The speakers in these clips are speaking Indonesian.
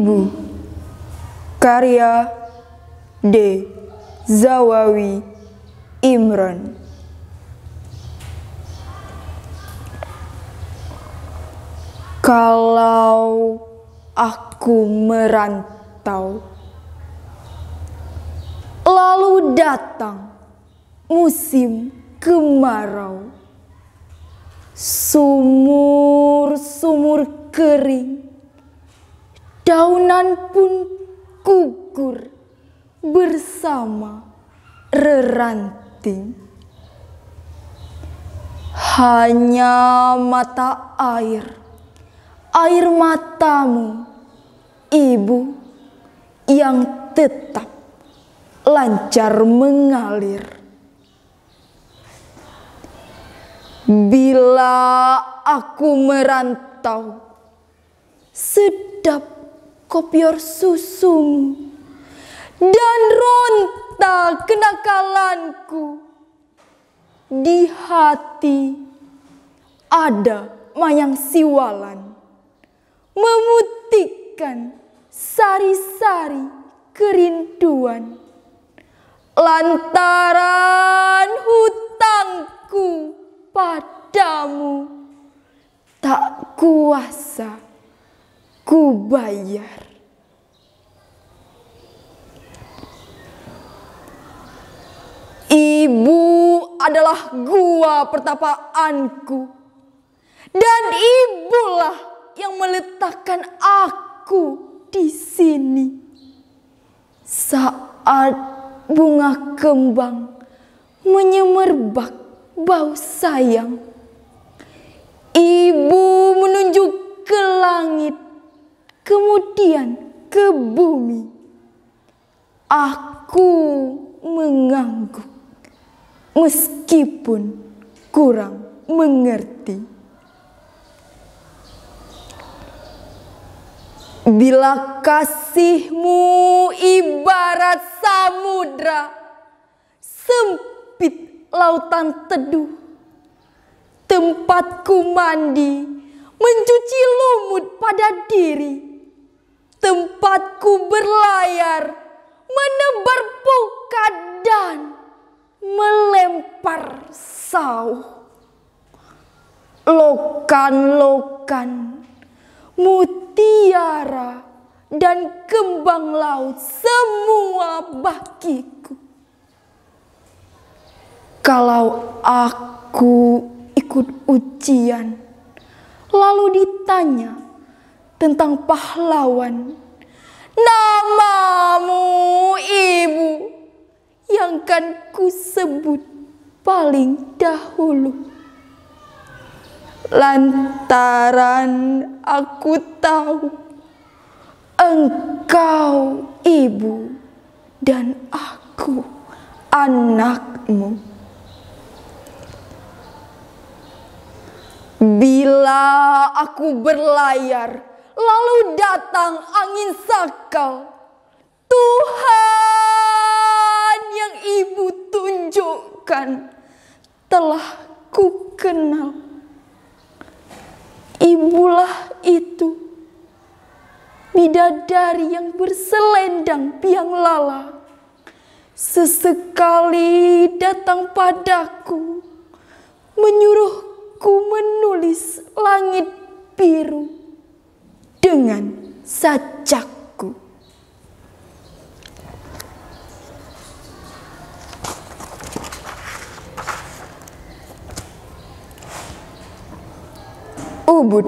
Ibu Karya D. Zawawi Imran Kalau aku merantau Lalu datang musim kemarau Sumur-sumur kering daunan pun gugur bersama reranting. Hanya mata air, air matamu, ibu yang tetap lancar mengalir. Bila aku merantau, sedap kopior susumu dan ronta kenakalanku di hati ada mayang siwalan memutihkan sari-sari kerinduan lantaran hutangku padamu tak kuasa ku bayar. Ibu adalah gua pertapaanku. Dan ibulah yang meletakkan aku di sini. Saat bunga kembang menyemerbak bau sayang. Ibu menunjuk ke langit kemudian ke bumi. Aku mengangguk, meskipun kurang mengerti. Bila kasihmu ibarat samudra, sempit lautan teduh, tempatku mandi, mencuci lumut pada diri tempatku berlayar, menebar pukat dan melempar sauh. Lokan-lokan, mutiara, dan kembang laut semua bagiku. Kalau aku ikut ujian, lalu ditanya, tentang pahlawan. Namamu ibu yang kan ku sebut paling dahulu. Lantaran aku tahu engkau ibu dan aku anakmu. Bila aku berlayar Lalu datang angin sakau. Tuhan yang ibu tunjukkan telah ku kenal. Ibulah itu. Bidadari yang berselendang piang lala. Sesekali datang padaku menyuruhku menulis langit biru dengan sajakku. Ubud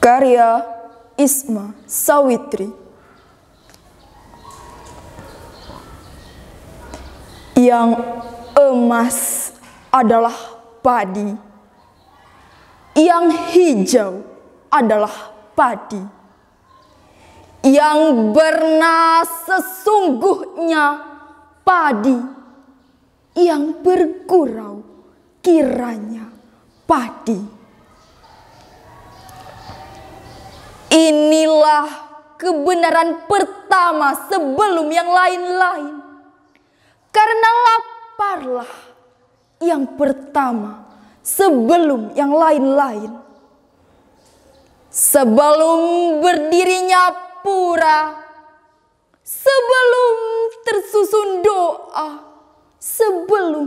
Karya Isma Sawitri Yang emas adalah padi Yang hijau adalah padi yang bernas sesungguhnya padi yang bergurau kiranya padi. Inilah kebenaran pertama sebelum yang lain-lain. Karena laparlah yang pertama sebelum yang lain-lain sebelum berdirinya pura, sebelum tersusun doa, sebelum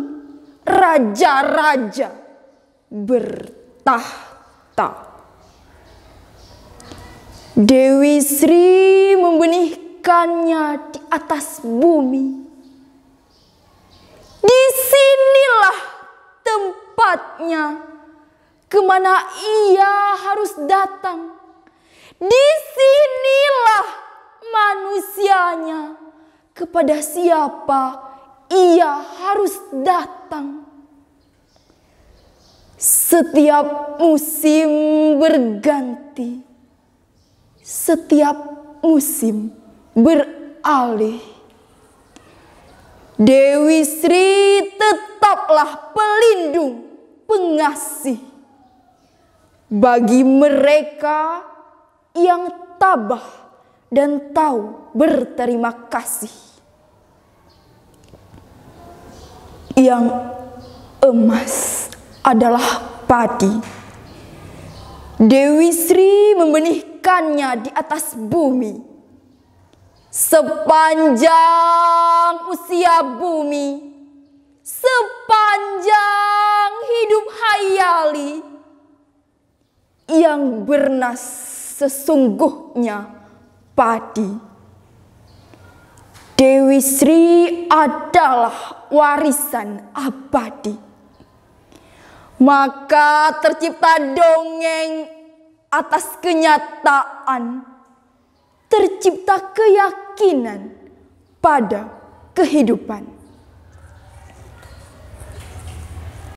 raja-raja bertahta. Dewi Sri membenihkannya di atas bumi. Disinilah tempatnya kemana ia harus datang. Disinilah manusianya kepada siapa ia harus datang. Setiap musim berganti, setiap musim beralih. Dewi Sri tetaplah pelindung pengasih bagi mereka yang tabah dan tahu berterima kasih. Yang emas adalah padi. Dewi Sri membenihkannya di atas bumi. Sepanjang usia bumi, sepanjang hidup hayali, yang bernas sesungguhnya padi. Dewi Sri adalah warisan abadi. Maka tercipta dongeng atas kenyataan, tercipta keyakinan pada kehidupan.